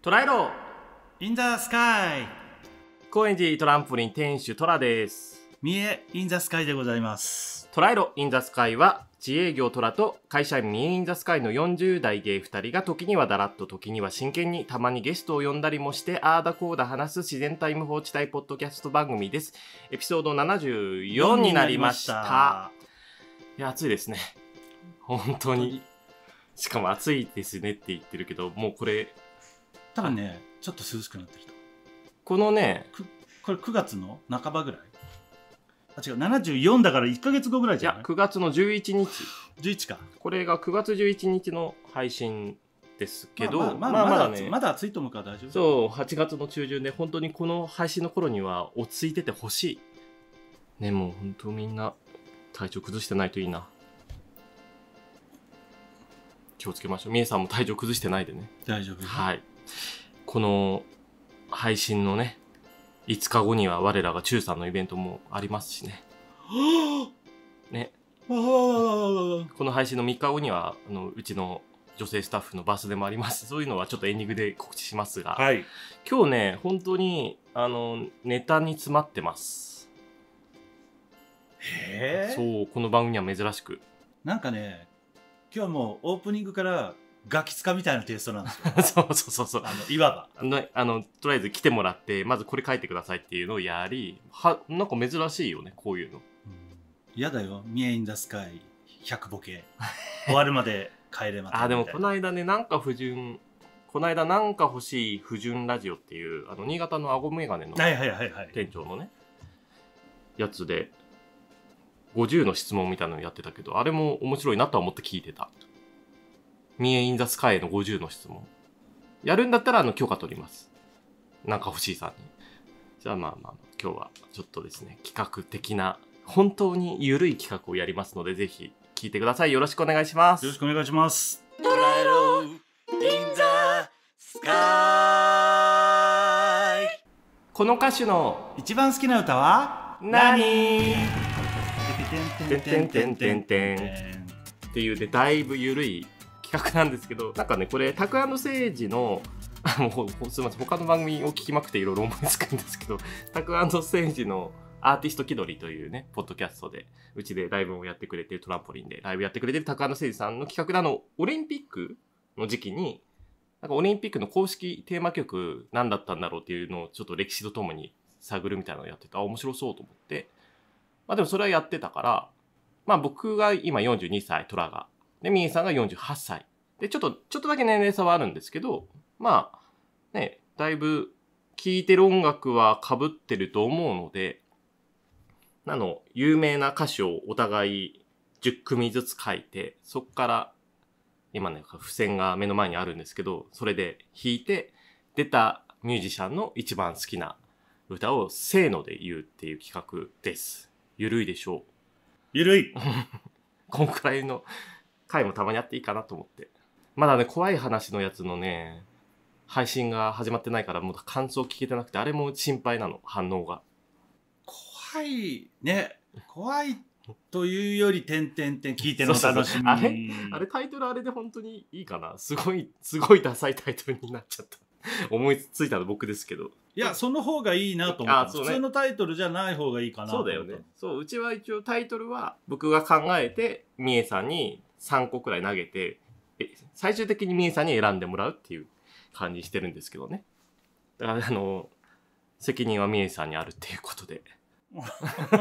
イローインザスカイ高円寺トランポリン店主トラです三重インザスカイでございますトライロインザスカイは自営業トラと会社員三重インザスカイの40代芸2人が時にはだらっと時には真剣にたまにゲストを呼んだりもしてあーだこーだ話す自然タイム放置隊ポッドキャスト番組ですエピソード74になりましたいや暑いですね本当にしかも暑いですねって言ってるけどもうこれたらねちょっと涼しくなってきたこのねこれ9月の半ばぐらいあ違う74だから1か月後ぐらいじゃないいや9月の11日11かこれが9月11日の配信ですけど、まあ、まあまあまだねまだ暑いと思うから大丈夫そう8月の中旬で本当にこの配信の頃には落ち着いててほしいねもう本当みんな体調崩してないといいな気をつけましょうみえさんも体調崩してないでね大丈夫はいこの配信のね、5日後には我らが中さんのイベントもありますしね。ね。この配信の3日後には、あの、うちの女性スタッフのバスでもありますそういうのはちょっとエンディングで告知しますが、はい、今日ね本当にあのネタに詰まってますへえそうこの番組は珍しくなんかね今日もうオープニングからガキ使みたいなテイストなんですよ。そうそうそうそう。あの、いわば。あの、とりあえず来てもらって、まずこれ書いてくださいっていうのをやり、は、なんか珍しいよね、こういうの。嫌、うん、だよ、見えインダスカイ、100ボケ。終わるまで帰れまたあ、でもこの間ね、なんか不純、この間なんか欲しい不純ラジオっていう、あの、新潟のあごメガネの店長のね、やつで、50の質問みたいなのやってたけど、あれも面白いなとは思って聞いてた。ミエインザスカイへの50の質問。やるんだったら、あの、許可取ります。なんか欲しいさんに。じゃあまあまあ、今日はちょっとですね、企画的な、本当に緩い企画をやりますので、ぜひ聞いてください。よろしくお願いします。よろしくお願いします。捉えろ、インザスカイこの歌手の一番好きな歌は何ててんてんてんてんてんっていうで、だいぶ緩い企画なんですけどなんかねこれ拓哉の政治のあのすいません他の番組を聞きまくっていろいろ思いつくんですけどあんの政治のアーティスト気取りというね、ポッドキャストで、うちでライブをやってくれてるトランポリンでライブやってくれてる高野誠二さんの企画であの、オリンピックの時期に、なんかオリンピックの公式テーマ曲何だったんだろうっていうのをちょっと歴史とともに探るみたいなのをやってて、あ、面白そうと思って。まあでもそれはやってたから、まあ僕が今42歳、トラが。で、ミーさんが48歳。で、ちょっと、ちょっとだけ年齢差はあるんですけど、まあ、ね、だいぶ聴いてる音楽は被ってると思うので、なの、有名な歌詞をお互い10組ずつ書いて、そこから、今ね、付箋が目の前にあるんですけど、それで弾いて、出たミュージシャンの一番好きな歌をせーので言うっていう企画です。ゆるいでしょう。ゆるい こんくらいの回もたまにあっていいかなと思って。まだね、怖い話のやつのね、配信が始まってないから、もう感想聞けてなくて、あれも心配なの、反応が。怖い、ね、怖いというより、点て点聞いての楽しみ。あれあれタイトルあれで本当にいいかなすごい、すごいダサいタイトルになっちゃった。思いついたの僕ですけど。いや、その方がいいなと思って、ね、普通のタイトルじゃない方がいいかなそうだよね。そう、うちは一応タイトルは僕が考えて、みえさんに3個くらい投げて、最終的にミンさんに選んでもらうっていう感じしてるんですけどね。だからあの、責任はミえさんにあるっていうことで。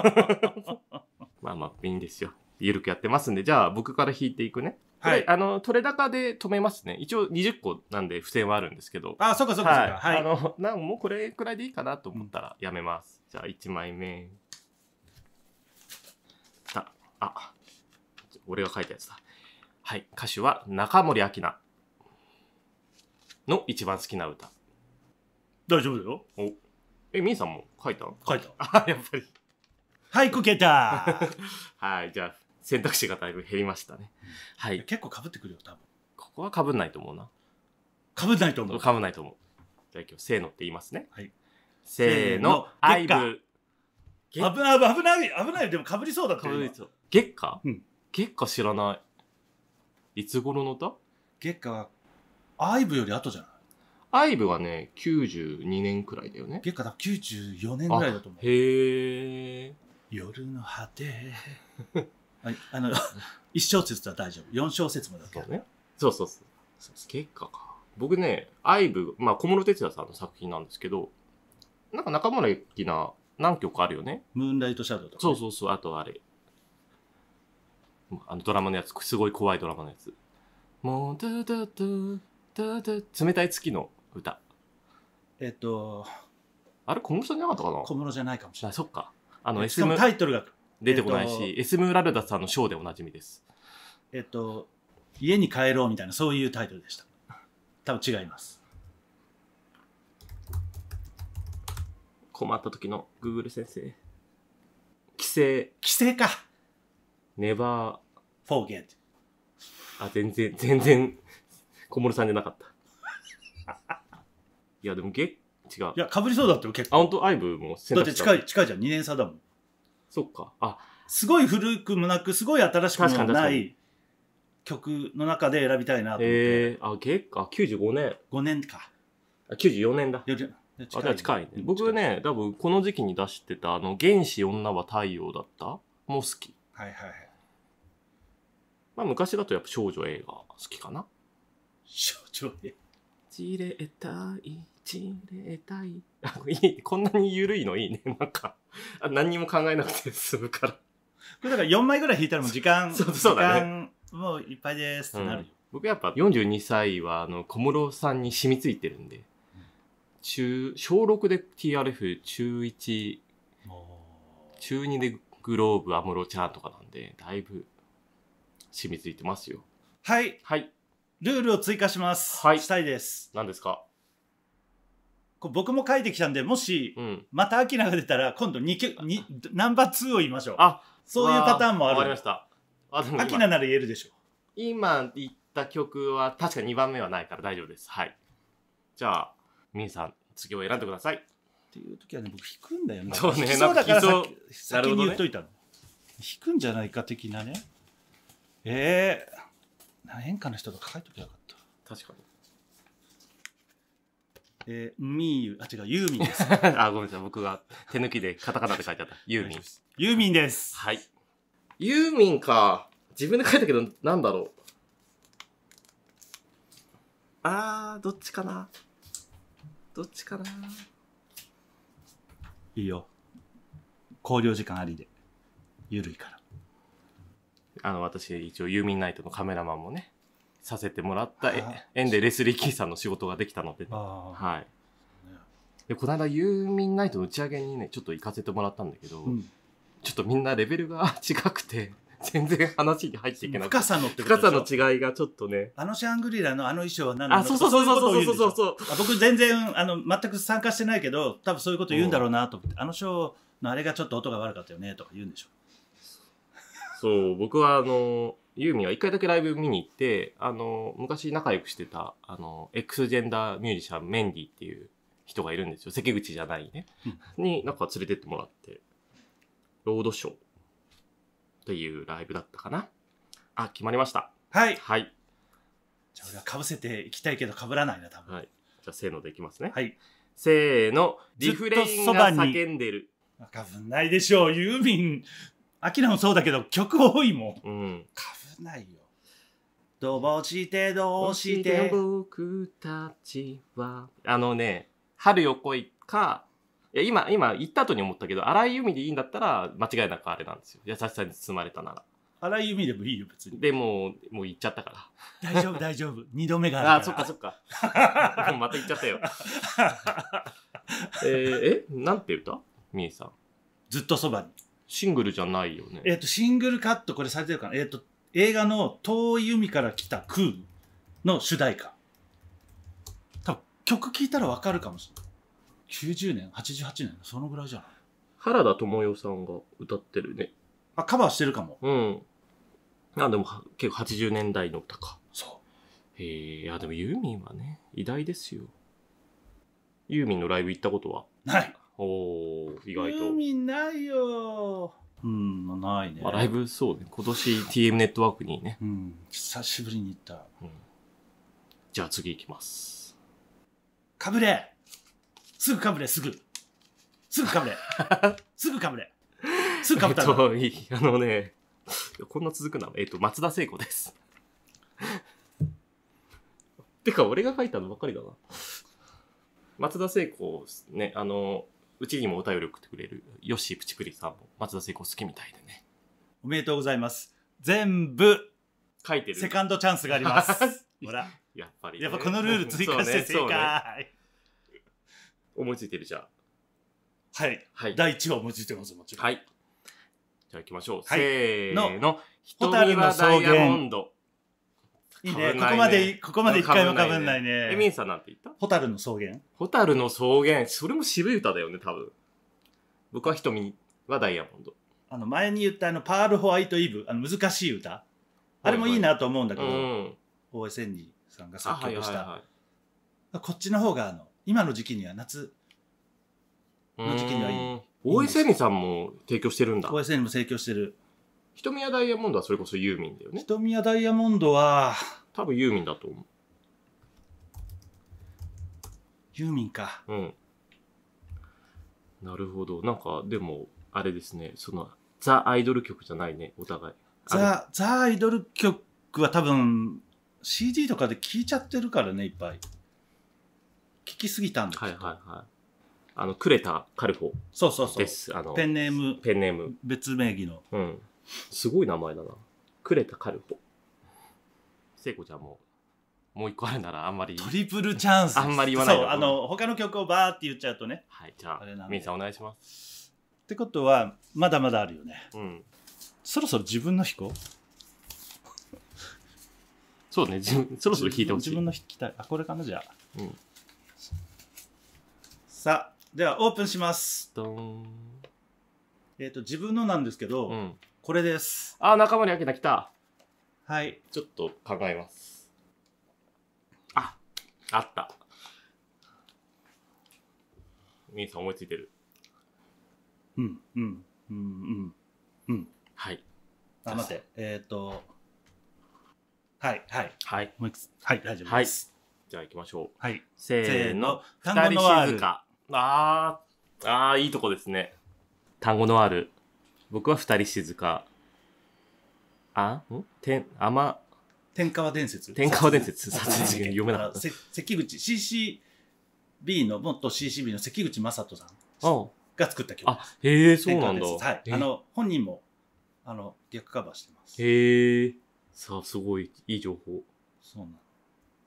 まあまあ、いいんですよ。ゆるくやってますんで、じゃあ僕から引いていくね。はい。あの、取れ高で止めますね。一応20個なんで付箋はあるんですけど。あ、そっかそっかそっか。はい。あの、なんもうこれくらいでいいかなと思ったらやめます。じゃあ1枚目。あ、あ、俺が書いたやつだ。はい、歌手は中森明菜の一番好きな歌。大丈夫だよ。おえ、みーさんも書いた書いた。あ、やっぱり。はい、こけた はい、じゃあ、選択肢がだいぶ減りましたね。はい。結構かぶってくるよ、多分。ここはかぶんないと思うな。かぶんないと思う。かぶんないと思う。じゃあ今日、せーのって言いますね。はい。せーの、アイブ。危ない、危ない、危ない。でもかぶりそうだかぶりそう。月下うん。月下知らない。いつ頃の歌月下はアイブより後じゃないアイブはね、92年くらいだよね。月下だ、94年ぐらいだと思う。へえ。夜の果て。い、あの、1 小節は大丈夫。4小節もだけね。そうそうそう。月下か。僕ね、アイブ、まあ、小室哲哉さんの作品なんですけど、なんか中村ゆきな何曲かあるよね。ムーンライトシャドウとか、ね、そうそうそう、あとあれ、あのドラマのやつ、すごい怖いドラマのやつ。もう、ドゥドゥドゥ、ドゥドゥ、冷たい月の歌。えっと、あれ、小室じゃなかったかな小室じゃないかもしれない。そっか。あの、SM、タイトルが出てこないし、エスムラルダさんのショーでおなじみです。えっと、家に帰ろうみたいな、そういうタイトルでした。多分違います。困った時の Google 先生。規制。規制か。never forget. あ、全然、全然、小室さんじゃなかった。いや、でもげ、違う。いや、かぶりそうだったよ、結構。あ、本当アイブもだって近い、近いじゃん、2年差だもん。そっか。あ、すごい古くもなく、すごい新しくもない曲の中で選びたいなと思って。えー、あ、げか、95年。5年か。あ、94年だ。あ、い、ゃあ近いね僕ね多分この時期に出してたあの「原始女は太陽だった」も好きはいはいはいまあ昔だとやっぱ少女 A が好きかな。少女 A? ちれたい、ちれたい。あ、いい。こんなに緩いのいいね。なんか、あ何にも考えなくて済むから。これだから4枚ぐらい引いたらもう時間、そうそうだね時間もういっぱいですってなるよ。僕やっぱ42歳はあの小室さんに染みついてるんで、中、小6で TRF、中1、おー中2でグローブ、安室ちゃんとかなんで、だいぶ染み付いてますよはいはいルールを追加しますはいしたいです何ですかこ僕も書いてきたんでもし、うん、またアキナが出たら今度にナンバー2を言いましょうあそういうパターンもあるわかりましたあでもアキナなら言えるでしょ今言った曲は確か2番目はないから大丈夫ですはいじゃあみえさん次を選んでくださいっていう時はね僕弾くんだよねそうねそうだから先,、先に言っといたの弾くんじゃないか的なねええー、演歌の人と書いときゃよかった。確かに。えー、ミーあ、違う、ユーミンです。あ、ごめんなさい。僕が手抜きでカタカナで書いてあった。ユーミン。ユーミンです。はい。ユーミンか。自分で書いたけど、なんだろう。あー、どっちかな。どっちかな。いいよ。考慮時間ありで。ゆるいから。あの、私、一応、ユーミンナイトのカメラマンもね、させてもらった縁でレスリー・キーさんの仕事ができたので、はい。で、この間、ユーミンナイトの打ち上げにね、ちょっと行かせてもらったんだけど、うん、ちょっとみんなレベルが違くて、全然話に入っていけない。深さの深さの違いがちょっとね。あのシャングリラのあの衣装は何なのあ、そうそうそうそうそうそうそう僕全然、あの、全く参加してないけど、多分そういうこと言うんだろうなと思って、うん、あのショーのあれがちょっと音が悪かったよねとか言うんでしょ。そう僕はあのユーミンは一回だけライブ見に行ってあの昔仲良くしてたあのエクスジェンダーミュージシャンメンディっていう人がいるんですよ関口じゃないね、になんか連れてってもらってロードショーっていうライブだったかなあ決まりましたはいはいじゃあ俺はかぶせていきたいけどかぶらないな多分、はい、じゃあせーのでいきますねはいせーのリフレインが叫んでるかぶんないでしょうユーミンアキラもそうだけど、曲多いもん。うん。ぶないよ。どうしてどうして。僕たちは。あのね、春よ来いか、いや今、今言った後に思ったけど、荒井由でいいんだったら、間違いなくあれなんですよ。優しさに包まれたなら。荒井由でもいいよ、別に。でももう行っちゃったから。大丈夫、大丈夫。二度目があああそっかそっか。また行っちゃったよ。えーえ、なんて歌みえさん。ずっとそばに。シングルじゃないよね。えっ、ー、と、シングルカット、これされてるかな。えっ、ー、と、映画の遠い海から来た空の主題歌。多分、曲聴いたらわかるかもしれない。90年、88年、そのぐらいじゃない原田知世さんが歌ってるね。あ、カバーしてるかも。うん。あ、でも、結構80年代の歌か。そう。へえ、いや、でもユーミンはね、偉大ですよ。ユーミンのライブ行ったことはない。お意外と。海ないよ。うん、ないね。まあ、ライブ、そうね。今年 TM ネットワークにね。うん、久しぶりに行った。うん、じゃあ次行きます。かぶれすぐかぶれ、すぐ。すぐかぶれ。すぐかぶれ。すぐかぶったの、えっと、あのね、こんな続くな。えっと、松田聖子です。てか、俺が書いたのばっかりだな。松田聖子ね、あの、うちにもお便り送ってくれる、ヨッシープチクリさんも松田聖子好きみたいでね。おめでとうございます。全部、書いてる。セカンドチャンスがあります。ほら、やっぱりね、やっぱこのルール追加して正うねね思いついてるじゃあ。はい。はい。第1話思いついてます、もちろん。はい。じゃあ行きましょう。はいせーの。の。蛍の草原ダイヤモンド。いいね。ここまで、ここまで一回もかぶんないね。エミンさんなんて言ったホタルの草原ホタルの草原。それも渋い歌だよね、多分。僕は瞳はダイヤモンド。あの、前に言ったあの、パールホワイトイブ、あの、難しい歌。あれもいいなと思うんだけど、大江千里さんが作曲した。こっちの方が、あの、今の時期には夏の時期にはいい。大江千里さんも提供してるんだ。大江千里も提供してる。瞳やダイヤモンドはそれこそユーミンだよね。瞳やダイヤモンドは、多分ユーミンだと思う。ユーミンか。うん。なるほど。なんか、でも、あれですね、その、ザ・アイドル曲じゃないね、お互い。ザ・ザ・アイドル曲は多分、CD とかで聴いちゃってるからね、いっぱい。聴きすぎたんだはいはいはい。あの、クレタ・カルフォ。そうそうそう。です。あの、ペンネーム。ペンネーム。別名義の。うん。すごい名前だな。クレタカルホ。聖子ちゃんも、もう一個あるならあんまり。トリプルチャンス。あんまり言わない。そう、あの、他の曲をバーって言っちゃうとね。はい、じゃあ、みんさんお願いします。ってことは、まだまだあるよね。うん。そろそろ自分の弾こう。そうね、じそろそろ弾いてほしい。自分の弾きたい。あ、これかな、じゃあ。うん。さあ、ではオープンします。えっ、と、自分のなんですけど、うんこれです。あ、中森明菜来た。はい。ちょっと考えます。あ、あった。みーさん思いついてる。うん、うん、うん、うん。うん。はい。あ、待って。えっ、ー、と。はい、はい。はい。もういくつはい、大丈夫です。はい、じゃあ行きましょう。はい。せーの。二人静か。あー、あー、いいとこですね。単語のある。僕は二人静か。あん天、あま、天川伝説。天川伝説。殺人事件読めなかった。関口、CCB の、元 CCB の関口正人さんが作った曲です。あ、へえ、そうなんだ。はい。あの、本人も、あの、逆カバーしてます。へえ。さあ、すごい、いい情報。そうなん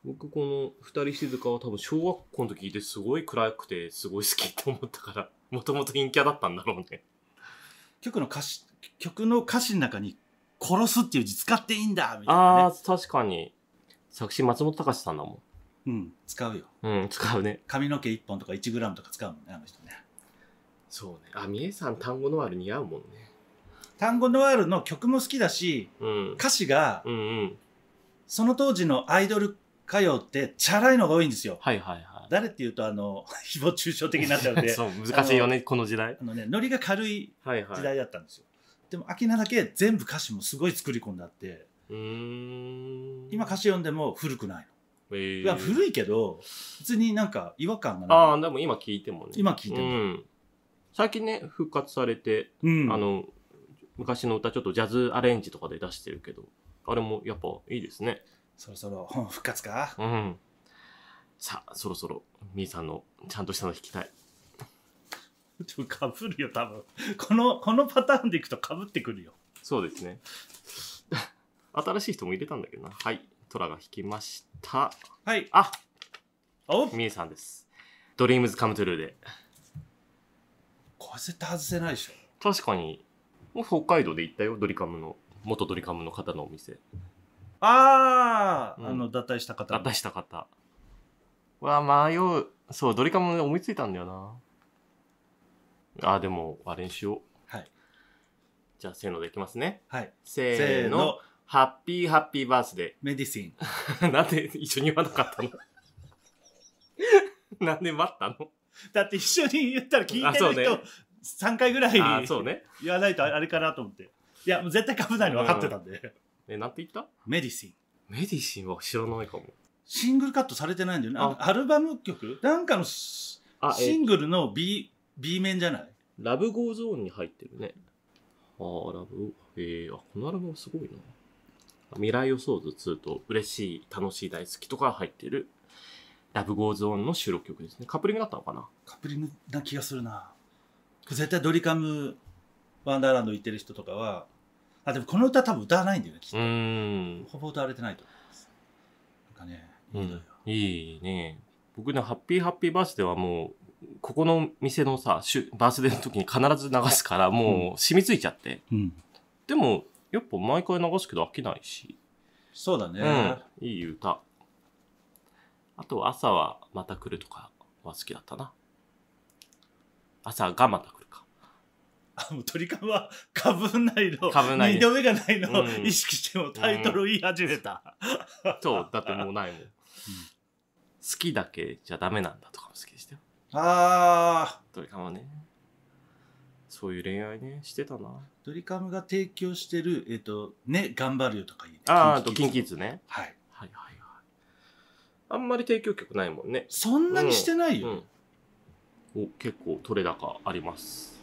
僕この「二人静か」は多分小学校の時ですごい暗くてすごい好きって思ったからもともと陰キャだったんだろうね曲の歌詞、曲の歌詞の中に殺すっていう字使っていいんだみたいな、ね、ああ、確かに。作詞松本隆さんだもん。うん、使うよ。うん、使うね。髪の毛1本とか1グラムとか使うもんね、あの人ね。そうね。あ、三重さん単語ノワール似合うもんね。単語ノワールの曲も好きだし、うん、歌詞が、うんうん、その当時のアイドル歌謡ってチャラいのが多いんですよ。はいはいはい。誰っていうとあの 誹謗中傷的になっちゃうんで そう難しいよねこの時代あのねノリが軽い時代だったんですよ、はいはい、でも明菜だけ全部歌詞もすごい作り込んであってうん今歌詞読んでも古くないの、えー、いや古いけど普通になんか違和感がないああでも今聞いてもね今聞いても、うん、最近ね復活されて、うん、あの昔の歌ちょっとジャズアレンジとかで出してるけどあれもやっぱいいですねそろそろ復活かうんさあ、そろそろ、みーさんのちゃんとしたの弾きたい。ちょっとかぶるよ、多分。この、このパターンでいくとかぶってくるよ。そうですね。新しい人も入れたんだけどな。はい。トラが弾きました。はい。あおみーさんです。ドリームズカムトゥルーで。これ絶対外せないでしょ。確かに、北海道で行ったよ、ドリカムの、元ドリカムの方のお店。ああ、うん、あの、脱退した方。脱退した方。うわ、迷う。そう、ドリカム思いついたんだよな。あ、でも、あれにしよう。はい。じゃあ、せーのでいきますね。はい。せーの。ハッピーハッピーバースデー。メディシン。なんで一緒に言わなかったの なんで待ったのだって一緒に言ったら聞いてそるね人、三3回ぐらいー、そうね。言わないとあれかなと思って。いや、もう絶対かぶないの分かってたんで。え、なんて言ったメディシン。メディシンは知らないかも。シングルカットされてないんだよね。アルバム曲なんかのシングルの B, B 面じゃないラブゴーゾーンに入ってるね。ああ、ラブ、えー、あ、このアルバムすごいな。未来予想図2と嬉しい、楽しい、大好きとか入ってる、ラブゴーゾーンの収録曲ですね。カップリングだったのかなカップリングな気がするな。絶対ドリカムワンダーランド行ってる人とかは、あ、でもこの歌多分歌わないんだよね、きっとほぼ歌われてないと思います。なんかね、いいのうん、いいね僕のハッピーハッピーバースデーはもうここの店のさバースデーの時に必ず流すからもう染みついちゃって、うん、でもやっぱ毎回流すけど飽きないしそうだね、うん、いい歌あと朝はまた来るとかは好きだったな朝がまた来るかあもう鳥かはかぶんないのかぶんない二度目がないの意識してもタイトル言い始めた、うん、そうだってもうないもん好きだけじゃダメなんだとかも好きでしたよ。ああ。ドリカムはね。そういう恋愛ね、してたな。ドリカムが提供してる、えっ、と、ね、頑張るよとかいい、ね、ああ、と、キンキッズね。はい。はいはいはい。あんまり提供曲ないもんね。そんなにしてないよ。うん、お、結構取れ高あります。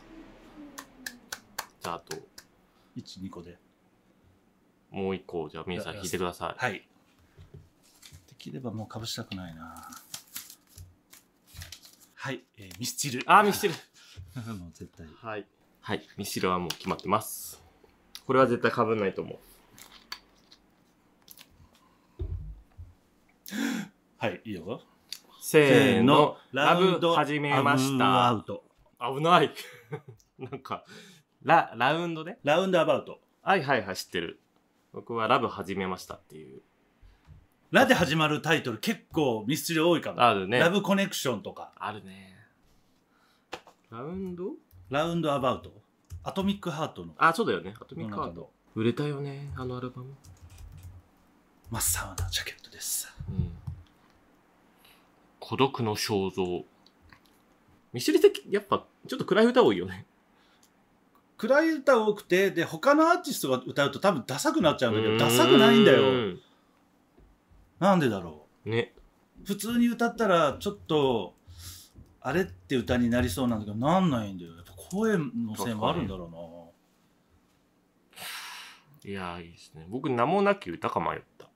じゃあ、あと。1、2個で。もう1個、じゃあ、皆さん弾いてください。はい。きればもうかぶしたくないなはい、えー、ミスチルあーミスチル もう絶対はい、はい、ミスチルはもう決まってますこれは絶対かぶんないと思うはい、いいよ。せーの、ラウンド始めました。アウト危ない。なんか、ラ、ラウンドでラウンドアバウト。はいはいはい、知ってる。僕はラブ始めましたっていう。ラで始まるタイトル結構ミスチル多いかも。あるねラブコネクションとか、あるねラウンドラウンドアバウト、アトミックハートの、あそうだよねアトミックハート売れたよねあのアルバム、真っ青なジャケットです。うん、孤独の肖像ミスチルってやっぱちょっと暗い歌多いよね暗い歌多くて、で、他のアーティストが歌うと多分ダサくなっちゃうんだけど、ダサくないんだよ。なんでだろうね普通に歌ったらちょっとあれって歌になりそうなんだけどなんないんだよやっぱ声の線もあるんだろうないやいいですね僕名もなき歌か迷った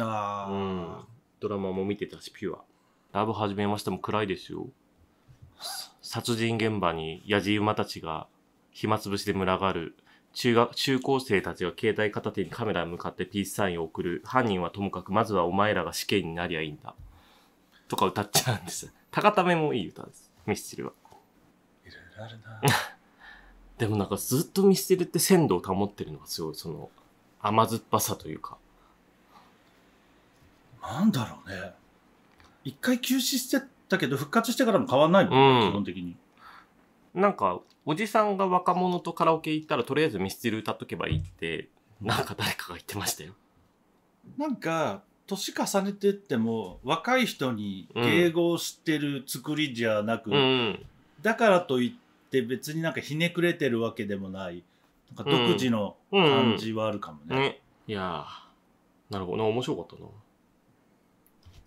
あうん、ドラマも見てたしピュア「ラブ始めました」も暗いですよ殺人現場にやじ馬たちが暇つぶしで群がる中学、中高生たちが携帯片手にカメラに向かってピースサインを送る。犯人はともかく、まずはお前らが試験になりゃいいんだ。とか歌っちゃうんです。高ためもいい歌です。ミスチルは。いろいろあるな でもなんかずっとミスチルって鮮度を保ってるのがすごい、その、甘酸っぱさというか。なんだろうね。一回休止してたけど、復活してからも変わんないもん、ね、うん、基本的に。なんかおじさんが若者とカラオケ行ったらとりあえずミスチル歌っとけばいいってなんか誰かが言ってましたよなんか年重ねてっても若い人に敬語を知ってる作りじゃなく、うん、だからといって別になんかひねくれてるわけでもないなんか独自の感じはあるかもね、うんうんうんね、いやなるほど面白かった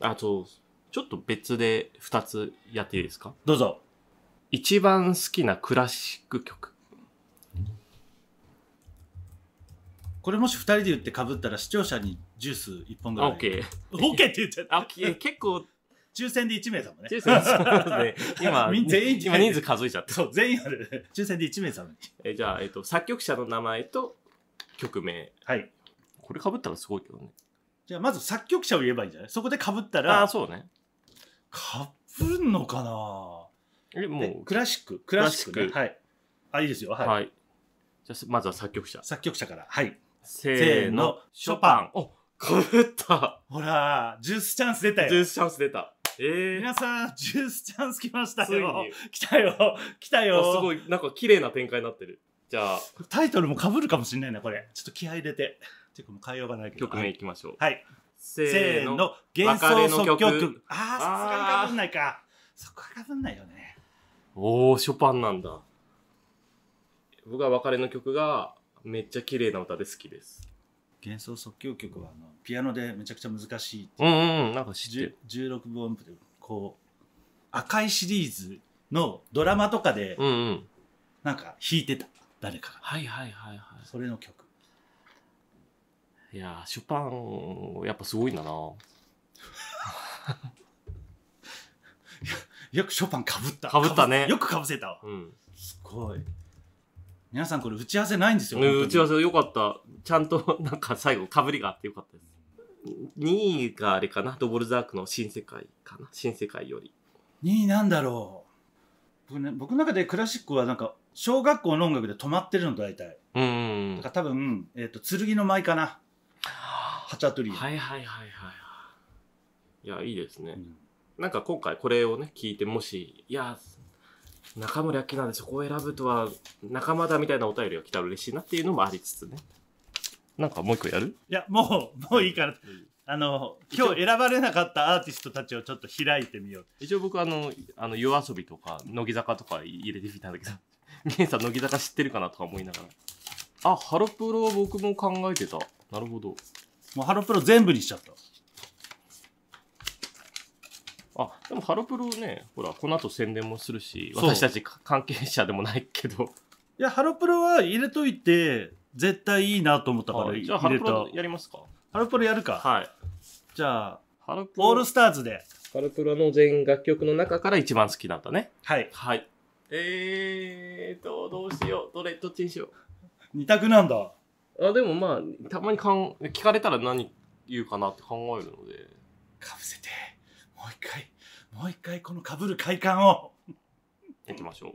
なあとちょっと別で2つやっていいですかどうぞ一番好きなクラシック曲。これもし2人で言ってかぶったら視聴者にジュース1本ぐらい。オッケー。オッケーって言っちゃった。オッケー。結構。抽選で1名様ね。抽選そですね。今、全員、今人数数えちゃった。そう、全員ある、抽選で1名様に。えじゃあ、えっ、と、作曲者の名前と曲名。はい。これかぶったらすごいけどね。じゃあ、まず作曲者を言えばいいんじゃないそこでかぶったら。あ、そうね。かぶんのかなえ、もう。クラシック。クラシック、ね、はい。あ、いいですよ。はい。はい、じゃまずは作曲者。作曲者から。はい。せーの、ショパン。お、かぶった。ほら、ジュースチャンス出たよ。ジュースチャンス出た。えー、皆さん、ジュースチャンス来ましたよ。来たよ。来たよ。すごい、なんか綺麗な展開になってる。じゃあ。タイトルもかぶるかもしれないな、これ。ちょっと気合入れて。ていうかもう変えようがないけど。曲名いきましょう。はい。せーの、幻想即曲。ああ、さすがにかぶんないか。そこはかぶんないよね。おおショパンなんだ僕は別れの曲がめっちゃ綺麗な歌で好きです幻想即興曲はあのピアノでめちゃくちゃ難しいいううんうんなんか知ってる16分音符でこう赤いシリーズのドラマとかでうんうんなんか弾いてた誰かがはいはいはいはい。それの曲いいやーショパンやっぱすごいんだな よくショパンかぶった。かぶったねよくかぶせたわ。うん。すごい。皆さんこれ打ち合わせないんですよ。ね、打ち合わせよかった。ちゃんと、なんか最後、かぶりがあってよかったです。2位があれかな、ドボルザークの新世界かな、新世界より。2位なんだろう僕,、ね、僕の中でクラシックはなんか小学校の音楽で止まってるの大体うん。だんか。ら多分、えー、と剣の舞かなはハチャトリはいはいはいはい。いや、いいですね。うんなんか今回これをね、聞いて、もし、いや、中森明菜でそこを選ぶとは、仲間だみたいなお便りが来たら嬉しいなっていうのもありつつね。なんかもう一個やるいや、もう、もういいから。あの、今日選ばれなかったアーティストたちをちょっと開いてみよう。一応僕あの、あの、夜遊びとか、乃木坂とか入れてみたんだけど、み えさん乃木坂知ってるかなとか思いながら。あ、ハロプロ僕も考えてた。なるほど。もうハロプロ全部にしちゃった。あ、でもハロプロね、ほら、この後宣伝もするし、私たち関係者でもないけど。いや、ハロプロは入れといて、絶対いいなと思ったから入れじゃあハロプロやりますかハロプロやるか。はい。じゃあ、ハロプオールスターズで。ハロプロの全楽曲の中から一番好きなんだね。はい。はい。えーと、どうしよう。どれ、どっちにしよう二択なんだ。あ、でもまあ、たまにかん聞かれたら何言うかなって考えるので。かぶせて。う一回もう一回このかぶる快感をいきましょ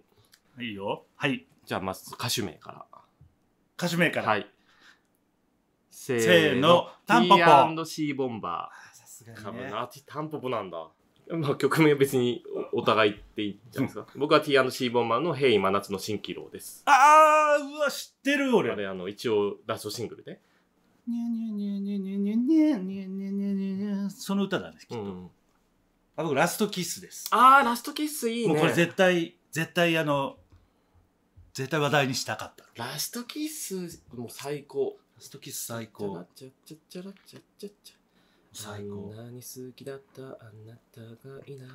ういいよはいじゃあまず歌手名から歌手名からはいせーのタンポポ T&C ボンバーさすがに、ね、タンポポなんだまあ、曲名別にお互いって言っちゃうんですか。僕は T&C ボンマンの「ヘイ真夏の蜃気楼」です。ああ、うわ、知ってる俺。あれ、あの、一応、ラストシングルで。にゃにゃにゃにゃにゃにゃにゃにゃにゃにゃにゃその歌だね、きっと。うん、あ僕ラストキスですああラストキスいいねもうこれ絶対絶対あの絶対話題にしたかったラストキスもう最高ラストキス最高最高あんなに好きだったあなたがいない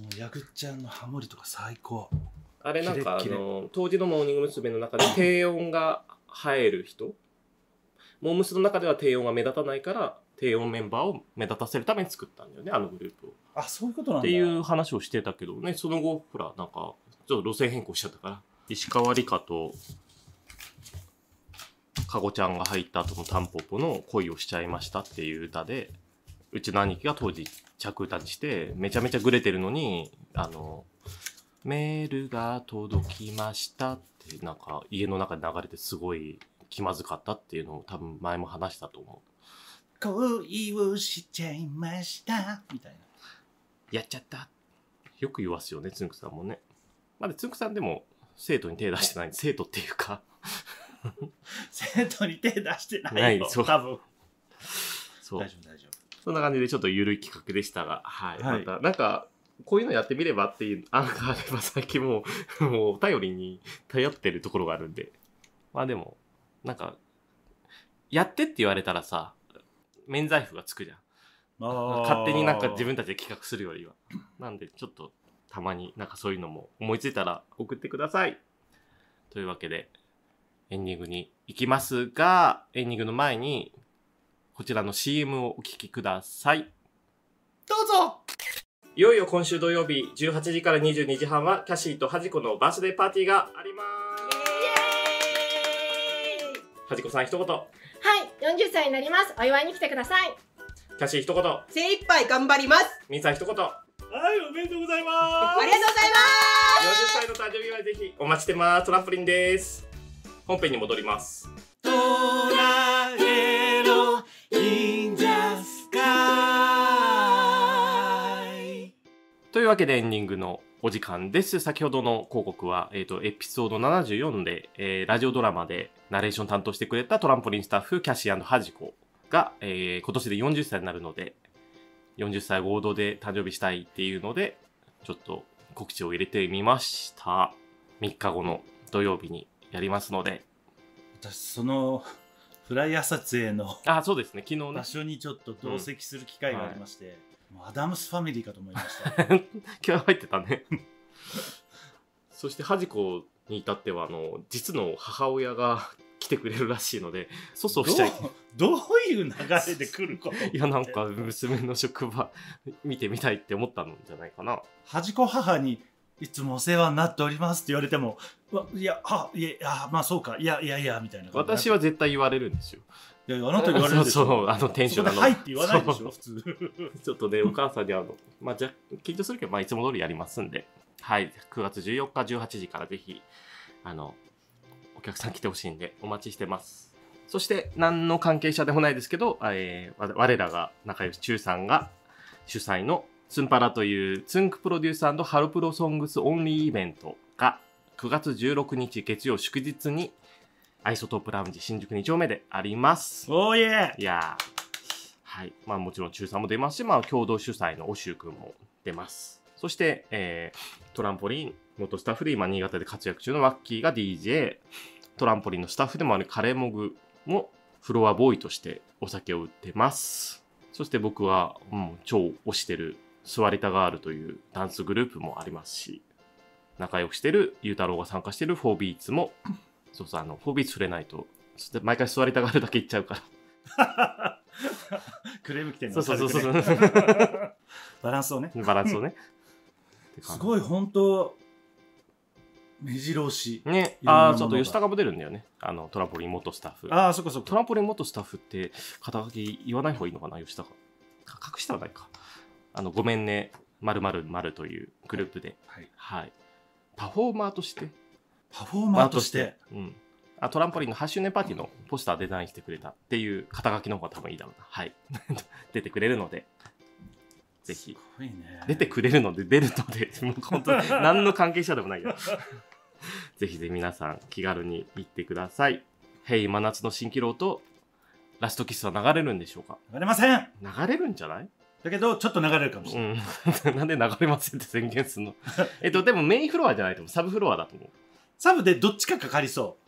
もうヤグちゃんのハモリとか最高あれなんかあの当時のモーニング娘。の中で 低音が入る人モームスの中では低音が目立たないから低音メンバーを目立たせるために作ったんだよねあのグループをあそういうことなんだっていう話をしてたけどねその後ほらなんかちょっと路線変更しちゃったから石川梨花とかごちゃんが入った後のタンポポの恋をしちゃいましたっていう歌でうちの兄貴が当時着歌にしてめちゃめちゃグレてるのにあのメールが届きましたってなんか家の中で流れてすごい気まずかったっていうのを多分前も話したと思う恋をしちゃいましたみたいなやっちゃったよく言わすよねつんくさんもねまだつんくさんでも生徒に手出してない生徒っていうか 生徒に手出してないよ多分そう大丈夫大丈夫そんな感じでちょっと緩い企画でしたが、はい、はい、またなんかこういうのやってみればっていう案があれば最近もう、もう頼りに頼ってるところがあるんで。まあでも、なんか、やってって言われたらさ、免罪符がつくじゃん。勝手になんか自分たちで企画するよりはなんでちょっとたまになんかそういうのも思いついたら送ってくださいというわけでエンディングに行きますがエンディングの前にこちらの CM をお聴きくださいどうぞいよいよ今週土曜日18時から22時半はキャシーとハジコのバースデーパーティーがありますハジコさん一言はい40歳になりますお祝いに来てくださいキャシー一言精一杯頑張りますみんさん一言はいおめでとうございますありがとうございます40歳の誕生日はぜひお待ちしてますトランポリンです本編に戻りますトラろ in the sky というわけでエンディングのお時間です。先ほどの広告は、えっ、ー、と、エピソード74で、えー、ラジオドラマでナレーション担当してくれたトランポリンスタッフ、キャシーハジコが、えー、今年で40歳になるので、40歳合同で誕生日したいっていうので、ちょっと告知を入れてみました。3日後の土曜日にやりますので。私、その、フライヤー撮影の。あ、そうですね、昨日ね。場所にちょっと同席する機会がありまして、うんはい、アダムスファミリーかと思いました。今日入ってたね。そして、はじこに至っては、あの、実の母親が来てくれるらしいので、そうしちゃいどういう流れで来るか。いや、なんか娘の職場 見てみたいって思ったんじゃないかな。端子母にいつもお世話になっておりますって言われても、いや、あ、いや、まあそうか、いや、いや、いや、みたいな。私は絶対言われるんですよ。いや、あなた言われるでしょ。そうそう、あの、テンションなの。はいって言わないでしょ、普通。ちょっとね、お母さんにあの、まあ、じゃ、緊張するけど、まあ、いつも通りやりますんで、はい、9月14日18時からぜひ、あの、お客さん来てほしいんでお待ちしてます。そして何の関係者でもないですけど、えー、我らが仲良し中さんが主催のツンパラというツンクプロデューサーハロプロソングスオンリーイベントが9月16日月曜祝日にアイソトープラウンジ新宿2丁目であります。おーいえいやはい。まあもちろん中さんも出ますし、まあ共同主催のおしゅうくんも出ます。そして、えー、トランポリン元スタッフで今新潟で活躍中のワッキーが DJ、トランポリンのスタッフでもあるカレーモグもフロアボーイとしてお酒を売ってます。そして僕は、うん、超推してる座りたガールというダンスグループもありますし、仲良くしてるゆうたろうが参加してるフォービーツも、そうそう、あの、フォービーツ触れないと、毎回座りたがるだけいっちゃうから。クレーム来てんのそうそうそうそう。バランスをね。バランスをね。すごい本当目白押し。ね。ああ、ちょっと吉高も出るんだよね。あの、トランポリン元スタッフ。ああ、そっかそっか。トランポリン元スタッフって、肩書き言わない方がいいのかな、吉高。隠したらないか。あの、ごめんね、まるまるまるというグループで。はい。はい、パフォーマーとして。パフォーマーとして。うん。あトランポリンの8周年パーティーのポスターデザインしてくれたっていう肩書きの方が多分いいだろうな。はい。出てくれるので、ぜひ、ね、出てくれるので出るのでもう本当に 何の関係者でもないよ ぜひぜひ皆さん気軽に行ってください「Hey 真夏の蜃気楼」と「ラストキス」は流れるんでしょうか流れません流れるんじゃないだけど、ちょっと流れるかもしれない。うん、なんで流れませんって宣言するのえっと、でもメインフロアじゃないと思う。サブフロアだと思う。サブでどっちかかかりそ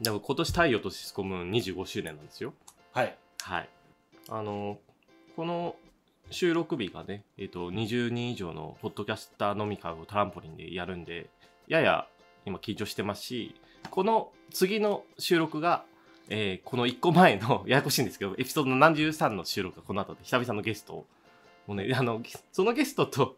う。でも今年太陽とシスコムーン25周年なんですよ。はい。はい。あの、この収録日がね、えっ、ー、と、20人以上のポッドキャスター飲み会をトランポリンでやるんで、やや今緊張してますし、この次の収録が、えー、この1個前のややこしいんですけど、エピソード73の収録がこの後で、久々のゲストもうね、あの、そのゲストと、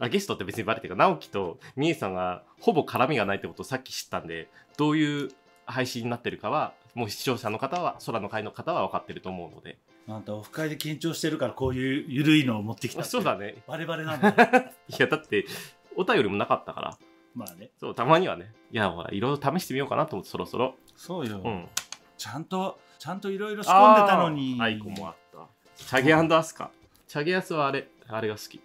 あゲストって別にバレてるか、直樹とみえさんがほぼ絡みがないってことをさっき知ったんで、どういう配信になってるかは、もう視聴者の方は、空の会の方は分かってると思うので、なんとオフ会で緊張してるからこういうゆるいのを持ってきたそうだねバレバレなんだ いやだってお便りもなかったからまあねそうたまにはねいやほらいろいろ試してみようかなと思ってそろそろそうよ、うん、ちゃんとちゃんといろいろ仕込んでたのにアイコもあったチャゲアンドアスカチャゲアスはあれあれが好き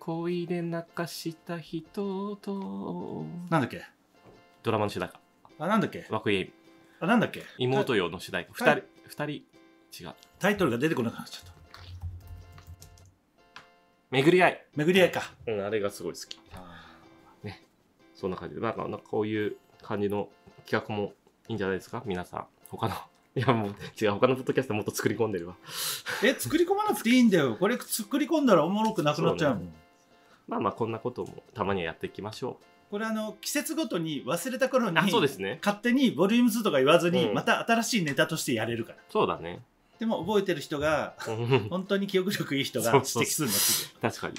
恋で泣かした人となんだっけドラマの主題歌あなんだっけ涌井絵美あなんだっけ妹用の主題歌2人2人違うタイトルが出てこなくなっちゃった巡り合い巡り合いかうんあれがすごい好きねそんな感じでなんかなんかこういう感じの企画もいいんじゃないですか皆さん他の いやもう違う他のポッドキャストもっと作り込んでれば え作り込まなくていいんだよこれ作り込んだらおもろくなくなっちゃうもん、ね、まあまあこんなこともたまにはやっていきましょうこれあの季節ごとに忘れた頃にそうですね勝手にボリューム2とか言わずに、うん、また新しいネタとしてやれるからそうだねでも覚えてる人が本当に記憶力いい人が指摘するのすぐ確かに、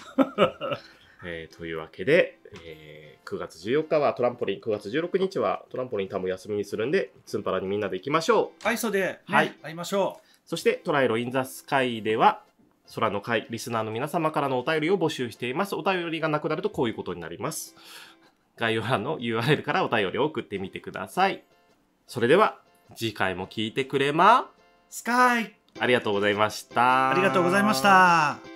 えー、というわけで、えー、9月14日はトランポリン9月16日はトランポリン多分休みにするんでツンパラにみんなで行きましょうそうで、はい、会いましょうそしてトライロインザスカイでは空の会リスナーの皆様からのお便りを募集していますお便りがなくなるとこういうことになります概要欄の URL からお便りを送ってみてくださいそれでは次回も聞いてくれまスカイありがとうございましたありがとうございました